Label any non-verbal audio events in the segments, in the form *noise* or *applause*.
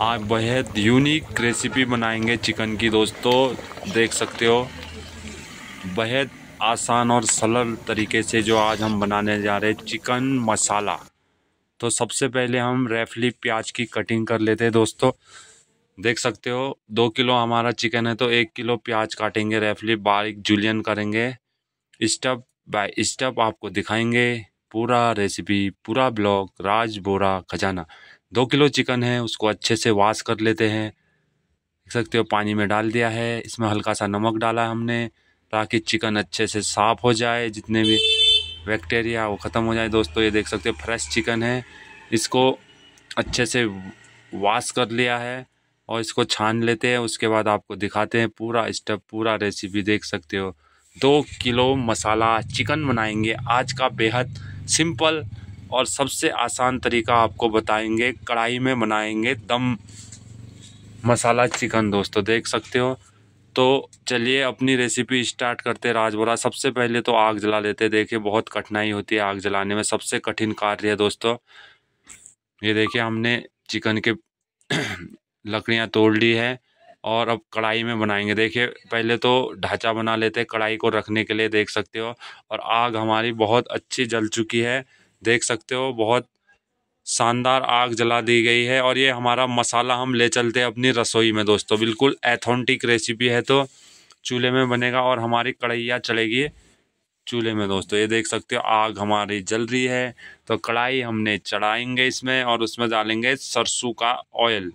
आज बेहद unique recipe बनाएंगे चिकन की दोस्तों देख सकते हो बेहद आसान और सरल तरीके से जो आज हम बनाने जा रहे हैं चिकन मसाला तो सबसे पहले हम रेफली प्याज की कटिंग कर लेते हैं दोस्तों देख सकते हो दो किलो हमारा चिकन है तो एक किलो प्याज काटेंगे रेफली बारीक जुलियन करेंगे स्टेप बाय स्टेप आपको दिखाएंगे पूरा रेसिपी पूरा ब्लॉग राज बोरा खजाना दो किलो चिकन है उसको अच्छे से वाश कर लेते हैं देख सकते हो पानी में डाल दिया है इसमें हल्का सा नमक डाला हमने ताकि चिकन अच्छे से साफ़ हो जाए जितने भी बैक्टीरिया वो ख़त्म हो जाए दोस्तों ये देख सकते हो फ्रेश चिकन है इसको अच्छे से वाश कर लिया है और इसको छान लेते हैं उसके बाद आपको दिखाते हैं पूरा स्टेप पूरा रेसिपी देख सकते हो दो किलो मसाला चिकन बनाएंगे आज का बेहद सिंपल और सबसे आसान तरीका आपको बताएंगे कढ़ाई में बनाएंगे दम मसाला चिकन दोस्तों तो देख सकते हो तो चलिए अपनी रेसिपी स्टार्ट करते राज बोरा सबसे पहले तो आग जला लेते देखिए बहुत कठिनाई होती है आग जलाने में सबसे कठिन कार्य है दोस्तों ये देखिए हमने चिकन के *clears throat* लकड़ियाँ तोड़ ली है और अब कढ़ाई में बनाएंगे देखिए पहले तो ढांचा बना लेते हैं कढ़ाई को रखने के लिए देख सकते हो और आग हमारी बहुत अच्छी जल चुकी है देख सकते हो बहुत शानदार आग जला दी गई है और ये हमारा मसाला हम ले चलते हैं अपनी रसोई में दोस्तों बिल्कुल एथेंटिक रेसिपी है तो चूल्हे में बनेगा और हमारी कढ़ैया चलेगी चूल्हे में दोस्तों ये देख सकते हो आग हमारी जल रही है तो कढ़ाई हमने चढ़ाएंगे इसमें और उसमें डालेंगे सरसों का ऑयल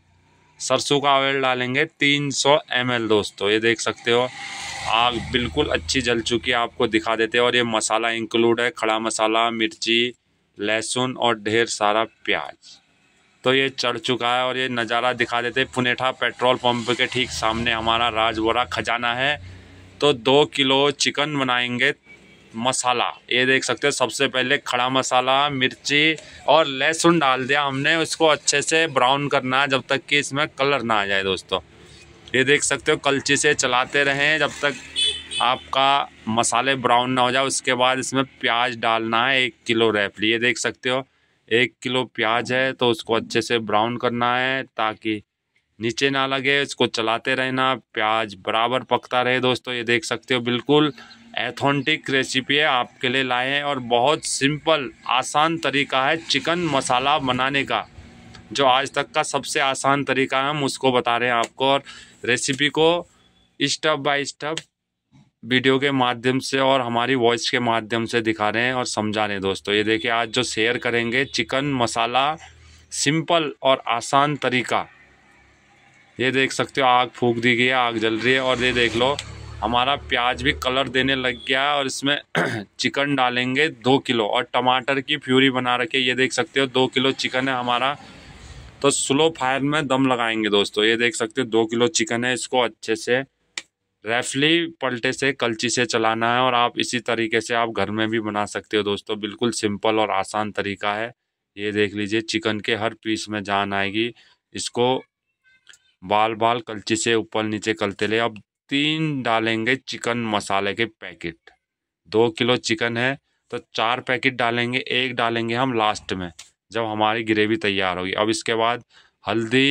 सरसों का ऑयल डालेंगे 300 एल दोस्तों ये देख सकते हो आग बिल्कुल अच्छी जल चुकी है आपको दिखा देते हैं और ये मसाला इंक्लूड है खड़ा मसाला मिर्ची लहसुन और ढेर सारा प्याज तो ये चढ़ चुका है और ये नज़ारा दिखा देते पुनेठा पेट्रोल पंप के ठीक सामने हमारा राजवोरा खजाना है तो दो किलो चिकन बनाएंगे मसाला ये देख सकते हो सबसे पहले खड़ा मसाला मिर्ची और लहसुन डाल दिया हमने उसको अच्छे से ब्राउन करना है जब तक कि इसमें कलर ना आ जाए दोस्तों ये देख सकते हो कलची से चलाते रहें जब तक आपका मसाले ब्राउन ना हो जाए उसके बाद इसमें प्याज डालना है एक किलो रेफली ये देख सकते हो एक किलो प्याज है तो उसको अच्छे से ब्राउन करना है ताकि नीचे ना लगे इसको चलाते रहना प्याज बराबर पकता रहे दोस्तों ये देख सकते हो बिल्कुल एथेंटिक रेसिपी है आपके लिए लाए हैं और बहुत सिंपल आसान तरीका है चिकन मसाला बनाने का जो आज तक का सबसे आसान तरीका है हम उसको बता रहे हैं आपको और रेसिपी को स्टेप बाय स्टेप वीडियो के माध्यम से और हमारी वॉइस के माध्यम से दिखा रहे हैं और समझा रहे हैं दोस्तों ये देखिए आज जो शेयर करेंगे चिकन मसाला सिंपल और आसान तरीका ये देख सकते हो आग फूक दी गई है आग जल रही है और ये देख लो हमारा प्याज भी कलर देने लग गया है और इसमें चिकन *clears throat* डालेंगे दो किलो और टमाटर की प्यूरी बना रखी है ये देख सकते हो दो किलो चिकन है हमारा तो स्लो फायर में दम लगाएंगे दोस्तों ये देख सकते हो दो किलो चिकन है इसको अच्छे से रेफली पलटे से कलची से चलाना है और आप इसी तरीके से आप घर में भी बना सकते हो दोस्तों बिल्कुल सिंपल और आसान तरीका है ये देख लीजिए चिकन के हर पीस में जान आएगी इसको बाल बाल कलची से ऊपर नीचे कलते ले अब तीन डालेंगे चिकन मसाले के पैकेट दो किलो चिकन है तो चार पैकेट डालेंगे एक डालेंगे हम लास्ट में जब हमारी ग्रेवी तैयार होगी अब इसके बाद हल्दी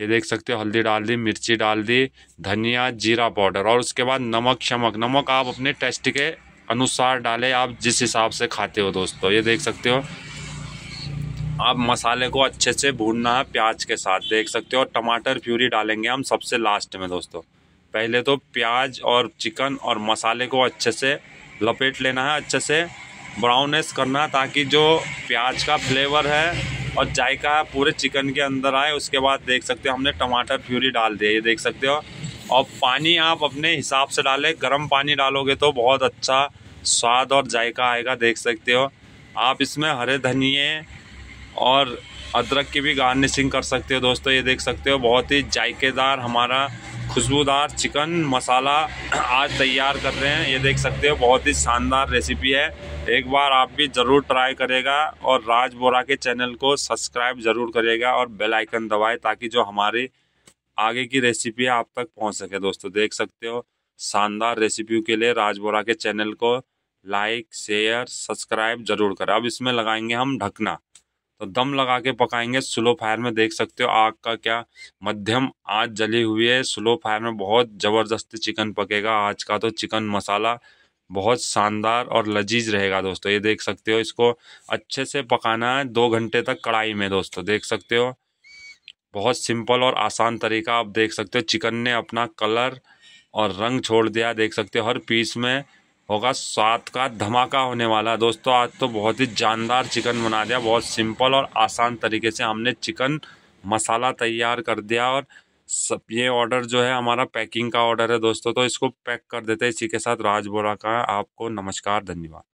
ये देख सकते हो हल्दी डाल दी मिर्ची डाल दी धनिया जीरा पाउडर और उसके बाद नमक शमक नमक आप अपने टेस्ट के अनुसार डालें आप जिस हिसाब से खाते हो दोस्तों ये देख सकते हो आप मसाले को अच्छे से भूनना है प्याज के साथ देख सकते हो और टमाटर प्यूरी डालेंगे हम सबसे लास्ट में दोस्तों पहले तो प्याज और चिकन और मसाले को अच्छे से लपेट लेना है अच्छे से ब्राउनेस करना ताकि जो प्याज का फ्लेवर है और जायका पूरे चिकन के अंदर आए उसके बाद देख सकते हो हमने टमाटर प्यूरी डाल दिया ये देख सकते हो और पानी आप अपने हिसाब से डालें गर्म पानी डालोगे तो बहुत अच्छा स्वाद और जायका आएगा देख सकते हो आप इसमें हरे धनिए और अदरक की भी गार्निशिंग कर सकते हो दोस्तों ये देख सकते हो बहुत ही जायकेदार हमारा खुशबूदार चिकन मसाला आज तैयार कर रहे हैं ये देख सकते हो बहुत ही शानदार रेसिपी है एक बार आप भी ज़रूर ट्राई करेगा और राज बोरा के चैनल को सब्सक्राइब ज़रूर करेगा और बेल आइकन दबाए ताकि जो हमारी आगे की रेसिपी है आप तक पहुंच सके दोस्तों देख सकते हो शानदार रेसिपियों के लिए राज बोरा के चैनल को लाइक शेयर सब्सक्राइब ज़रूर करें अब इसमें लगाएंगे हम ढकना तो दम लगा के पकाएंगे स्लो फायर में देख सकते हो आग का क्या मध्यम आज जली हुई है स्लो फायर में बहुत ज़बरदस्त चिकन पकेगा आज का तो चिकन मसाला बहुत शानदार और लजीज रहेगा दोस्तों ये देख सकते हो इसको अच्छे से पकाना है दो घंटे तक कढ़ाई में दोस्तों देख सकते हो बहुत सिंपल और आसान तरीका आप देख सकते हो चिकन ने अपना कलर और रंग छोड़ दिया देख सकते हो हर पीस में होगा स्वाद का धमाका होने वाला है दोस्तों आज तो बहुत ही जानदार चिकन बना दिया बहुत सिंपल और आसान तरीके से हमने चिकन मसाला तैयार कर दिया और सब ये ऑर्डर जो है हमारा पैकिंग का ऑर्डर है दोस्तों तो इसको पैक कर देते हैं इसी के साथ राज का आपको नमस्कार धन्यवाद